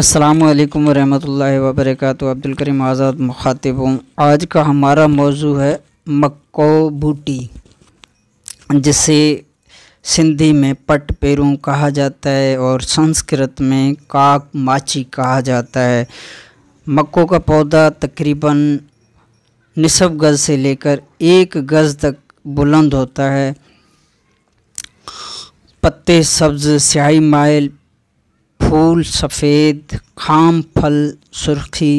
असलकम वरहमल अब्दुल करीम आज़ाद मुखातिब हूँ आज का हमारा मौजू है मक्को बूटी जिसे सिंधी में पट पेरू कहा जाता है और संस्कृत में काक माची कहा जाता है मक्को का पौधा तकरीबन नसब गज़ से लेकर एक गज़ तक बुलंद होता है पत्ते सब्ज़ स्याही माइल फूल सफ़ेद खाम फल सुरखी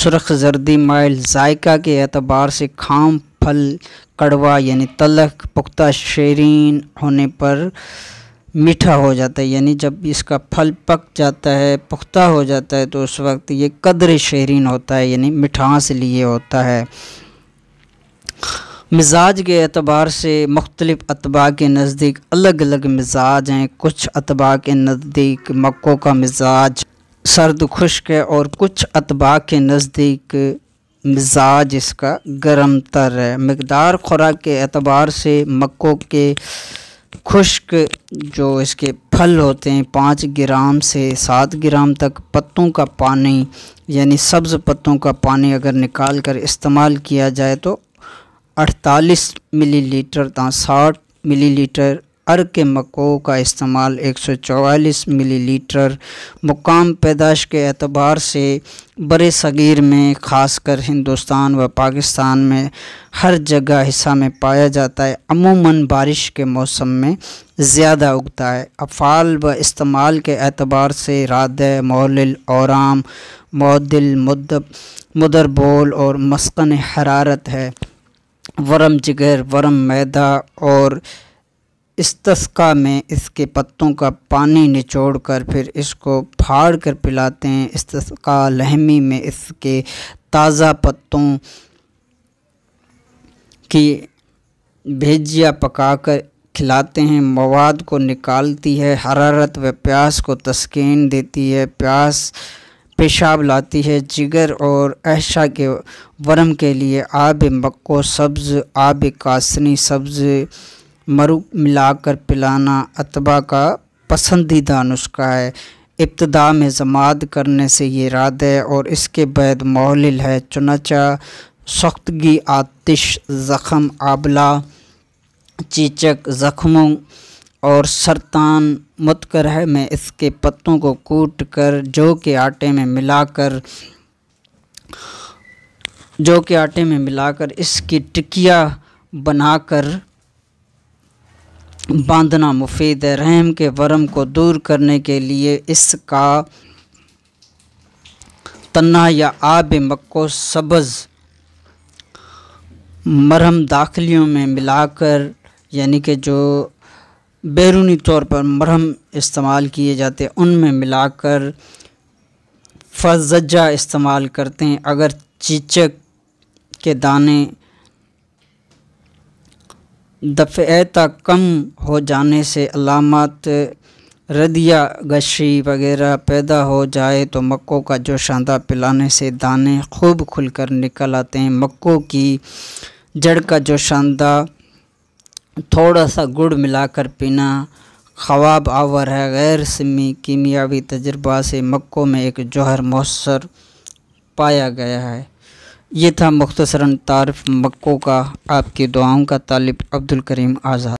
सुरख जर्दी माइल जायका के एतबार से खाम फल कड़वा यानी तलख पुख्ता शेरीन होने पर मीठा हो जाता है यानी जब इसका फल पक जाता है पुख्ता हो जाता है तो उस वक्त ये कदर शेरीन होता है यानी मिठास लिए होता है मिजाज के अतबार से मुख्तलिफ़ अतबा के नज़दीक अलग अलग मिजाज हैं कुछ अतबा के नज़दीक मक्ों का मिजाज सर्द खुश्क है और कुछ अतबा के नज़दीक मिजाज इसका गर्म तर है मकदार खुराक के अतबार से मक्ों के खुश्क जो इसके फल होते हैं पाँच ग्राम से सात ग्राम तक पत्तों का पानी यानी सब्ज़ पत्तों का पानी अगर निकाल कर इस्तेमाल किया जाए तो अड़तालीस मिलीलीटर साठ मिलीलीटर अर के मको का इस्तेमाल 144 मिलीलीटर मुकाम पैदाश के अतबार से बर सग़ीर में खासकर हिंदुस्तान व पाकिस्तान में हर जगह हिस्सा में पाया जाता है अमूमन बारिश के मौसम में ज़्यादा उगता है अफ़ाल व इस्तेमाल के अतबार से राद मोल और मदिल मुद मदरबोल और मस्कन हरारत है वरम जिगर वरम मैदा और इस तस्का में इसके पत्तों का पानी निचोड़ कर फिर इसको फाड़ कर पिलाते हैं इस तस्का लहमी में इसके ताज़ा पत्तों की भेजिया पकाकर खिलाते हैं मवाद को निकालती है हरारत व प्यास को तस्कीन देती है प्यास पेशाब लाती है जिगर और अहशा के वरम के लिए आब मक्को सब्ज़ आब कासनी सब्ज़ मरु मिलाकर पिलाना अतबा का पसंदीदा नुस्खा है इब्तदा में जमात करने से ये राद है और इसके बाद मोहल है चुनाचा सख्तगी आतिश ज़ख़म आबला चीचक जख्मों और सरतान है में इसके पत्तों को कूट कर जौ के आटे में मिलाकर जौ के आटे में मिलाकर इसकी टिकिया बनाकर बांधना मुफीद है रहम के वरम को दूर करने के लिए इसका तन्ना या आब मक्को सब्ज़ मरहम दाखिलियों में मिलाकर यानी कि जो बैरूनी तौर पर मरहम इस्तेमाल किए जाते हैं उनमें मिलाकर फजज्जा इस्तेमाल करते हैं अगर चीचक के दाने दफ़ता कम हो जाने से अलामत रदिया गशी वगैरह पैदा हो जाए तो मक्कों का जो शांदा पिलाने से दाने खूब खुलकर निकल आते हैं मक्कों की जड़ का जो शानदा थोड़ा सा गुड़ मिलाकर पीना खवाब आवर है गैर सिमी कीमियावी तजर्बा से मक्ों में एक जौहर मौसर पाया गया है ये था मुख्तसरन तारफ़ मक्ों का आपकी दुआओं का तालिब अब्दुल करीम आज़ाद